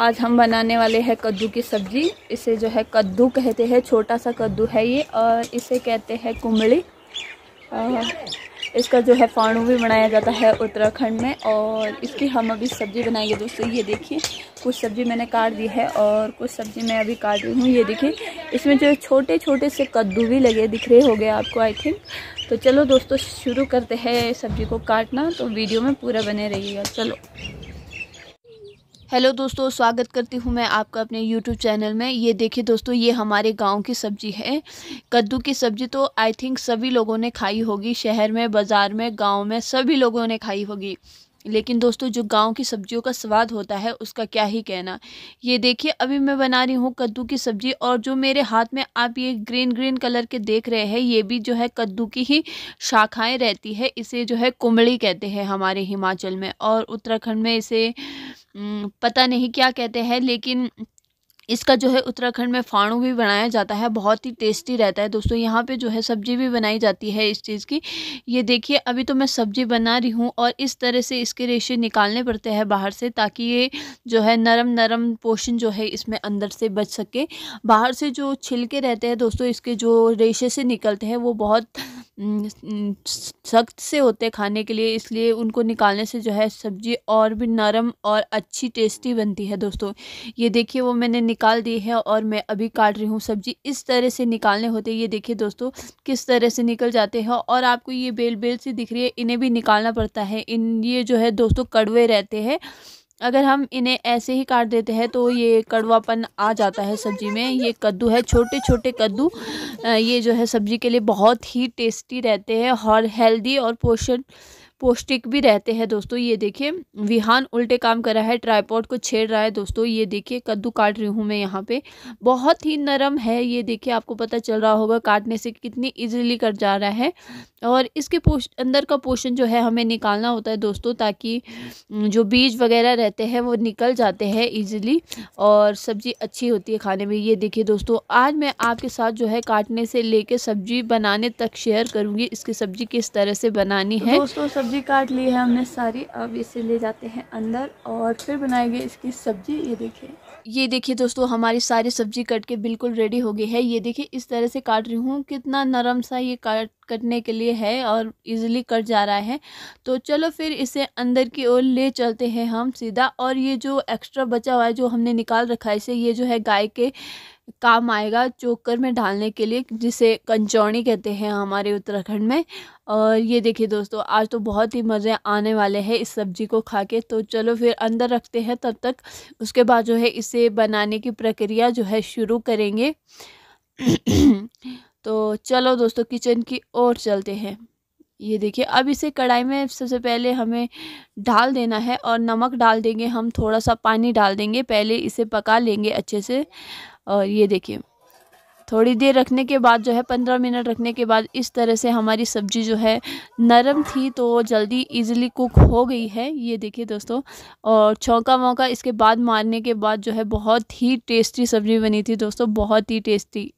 आज हम बनाने वाले हैं कद्दू की सब्ज़ी इसे जो है कद्दू कहते हैं छोटा सा कद्दू है ये और इसे कहते हैं कुमड़ी इसका जो है फाणू भी बनाया जाता है उत्तराखंड में और इसकी हम अभी सब्ज़ी बनाएंगे दोस्तों ये देखिए कुछ सब्ज़ी मैंने काट दी है और कुछ सब्ज़ी मैं अभी काट रही हूँ ये देखिए इसमें जो छोटे छोटे से कद्दू भी लगे दिख रहे हो गए आपको आई थिंक तो चलो दोस्तों शुरू करते हैं सब्ज़ी को काटना तो वीडियो में पूरा बने रहिएगा चलो हेलो दोस्तों स्वागत करती हूँ मैं आपका अपने यूट्यूब चैनल में ये देखिए दोस्तों ये हमारे गांव की सब्जी है कद्दू की सब्जी तो आई थिंक सभी लोगों ने खाई होगी शहर में बाज़ार में गांव में सभी लोगों ने खाई होगी लेकिन दोस्तों जो गांव की सब्जियों का स्वाद होता है उसका क्या ही कहना ये देखिए अभी मैं बना रही हूँ कद्दू की सब्जी और जो मेरे हाथ में आप ये ग्रीन ग्रीन कलर के देख रहे हैं ये भी जो है कद्दू की ही शाखाएं रहती है इसे जो है कुमड़ी कहते हैं हमारे हिमाचल में और उत्तराखंड में इसे हम्म, पता नहीं क्या कहते हैं लेकिन इसका जो है उत्तराखंड में फाणू भी बनाया जाता है बहुत ही टेस्टी रहता है दोस्तों यहाँ पे जो है सब्जी भी बनाई जाती है इस चीज़ की ये देखिए अभी तो मैं सब्जी बना रही हूँ और इस तरह से इसके रेशे निकालने पड़ते हैं बाहर से ताकि ये जो है नरम नरम पोषण जो है इसमें अंदर से बच सके बाहर से जो छिलके रहते हैं दोस्तों इसके जो रेशे से निकलते हैं वो बहुत सख्त से होते हैं खाने के लिए इसलिए उनको निकालने से जो है सब्ज़ी और भी नरम और अच्छी टेस्टी बनती है दोस्तों ये देखिए वो मैंने निकाल दी है और मैं अभी काट रही हूँ सब्ज़ी इस तरह से निकालने होते ये देखिए दोस्तों किस तरह से निकल जाते हैं और आपको ये बेल बेल सी दिख रही है इन्हें भी निकालना पड़ता है इन ये जो है दोस्तों कड़वे रहते हैं अगर हम इन्हें ऐसे ही काट देते हैं तो ये कड़वापन आ जाता है सब्ज़ी में ये कद्दू है छोटे छोटे कद्दू ये जो है सब्ज़ी के लिए बहुत ही टेस्टी रहते हैं और हेल्दी और पोषण पौष्टिक भी रहते हैं दोस्तों ये देखिए विहान उल्टे काम कर रहा है ट्राईपोर्ट को छेड़ रहा है दोस्तों ये देखिए कद्दू काट रही हूँ मैं यहाँ पे बहुत ही नरम है ये देखिए आपको पता चल रहा होगा काटने से कितनी ईजिली कट जा रहा है और इसके पोष अंदर का पोषण जो है हमें निकालना होता है दोस्तों ताकि जो बीज वगैरह रहते हैं वो निकल जाते हैं ईजिली और सब्ज़ी अच्छी होती है खाने में ये देखिए दोस्तों आज मैं आपके साथ जो है काटने से ले सब्ज़ी बनाने तक शेयर करूँगी इसकी सब्ज़ी किस तरह से बनानी है दोस्तों सब्जी काट ली है हमने सारी अब इसे ले जाते हैं अंदर और फिर बनाएंगे इसकी सब्जी ये देखिए ये देखिए दोस्तों हमारी सारी सब्जी कट के बिल्कुल रेडी हो गई है ये देखिए इस तरह से काट रही हूँ कितना नरम सा ये काट कटने के लिए है और इजीली कट जा रहा है तो चलो फिर इसे अंदर की ओर ले चलते हैं हम सीधा और ये जो एक्स्ट्रा बचा हुआ है जो हमने निकाल रखा है इसे ये जो है गाय के काम आएगा चोकर में डालने के लिए जिसे कंचौड़ी कहते हैं हमारे उत्तराखंड में और ये देखिए दोस्तों आज तो बहुत ही मज़े आने वाले हैं इस सब्ज़ी को खा के तो चलो फिर अंदर रखते हैं तब तक उसके बाद जो है इसे बनाने की प्रक्रिया जो है शुरू करेंगे तो चलो दोस्तों किचन की ओर चलते हैं ये देखिए अब इसे कढ़ाई में सबसे पहले हमें डाल देना है और नमक डाल देंगे हम थोड़ा सा पानी डाल देंगे पहले इसे पका लेंगे अच्छे से और ये देखिए थोड़ी देर रखने के बाद जो है पंद्रह मिनट रखने के बाद इस तरह से हमारी सब्ज़ी जो है नरम थी तो जल्दी इजीली कुक हो गई है ये देखिए दोस्तों और चौंका मौका इसके बाद मारने के बाद जो है बहुत ही टेस्टी सब्ज़ी बनी थी दोस्तों बहुत ही टेस्टी